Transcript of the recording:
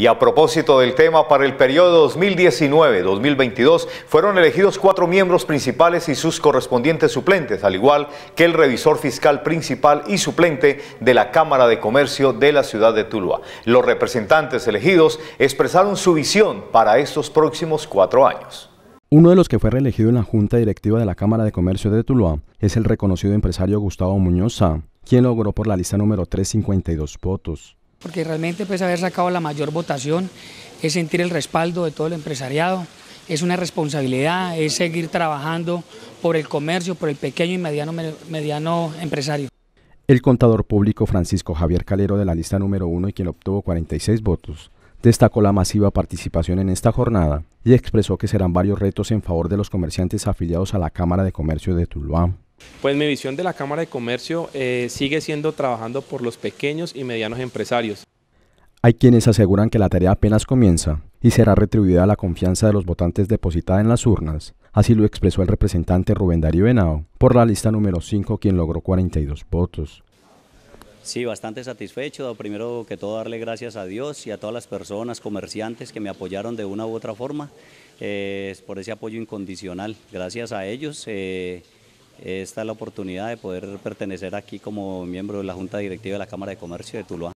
Y a propósito del tema, para el periodo 2019-2022 fueron elegidos cuatro miembros principales y sus correspondientes suplentes, al igual que el revisor fiscal principal y suplente de la Cámara de Comercio de la ciudad de Tuluá. Los representantes elegidos expresaron su visión para estos próximos cuatro años. Uno de los que fue reelegido en la Junta Directiva de la Cámara de Comercio de Tuluá es el reconocido empresario Gustavo Muñoz quien logró por la lista número 352 votos porque realmente pues haber sacado la mayor votación es sentir el respaldo de todo el empresariado, es una responsabilidad, es seguir trabajando por el comercio, por el pequeño y mediano, mediano empresario. El contador público Francisco Javier Calero de la lista número uno y quien obtuvo 46 votos, destacó la masiva participación en esta jornada y expresó que serán varios retos en favor de los comerciantes afiliados a la Cámara de Comercio de Tuluán. Pues mi visión de la Cámara de Comercio eh, sigue siendo trabajando por los pequeños y medianos empresarios. Hay quienes aseguran que la tarea apenas comienza y será retribuida la confianza de los votantes depositada en las urnas. Así lo expresó el representante Rubén Darío Henao por la lista número 5, quien logró 42 votos. Sí, bastante satisfecho. Primero que todo, darle gracias a Dios y a todas las personas, comerciantes que me apoyaron de una u otra forma eh, por ese apoyo incondicional. Gracias a ellos. Eh, eh, Esta es la oportunidad de poder pertenecer aquí como miembro de la Junta Directiva de la Cámara de Comercio de Tuluá.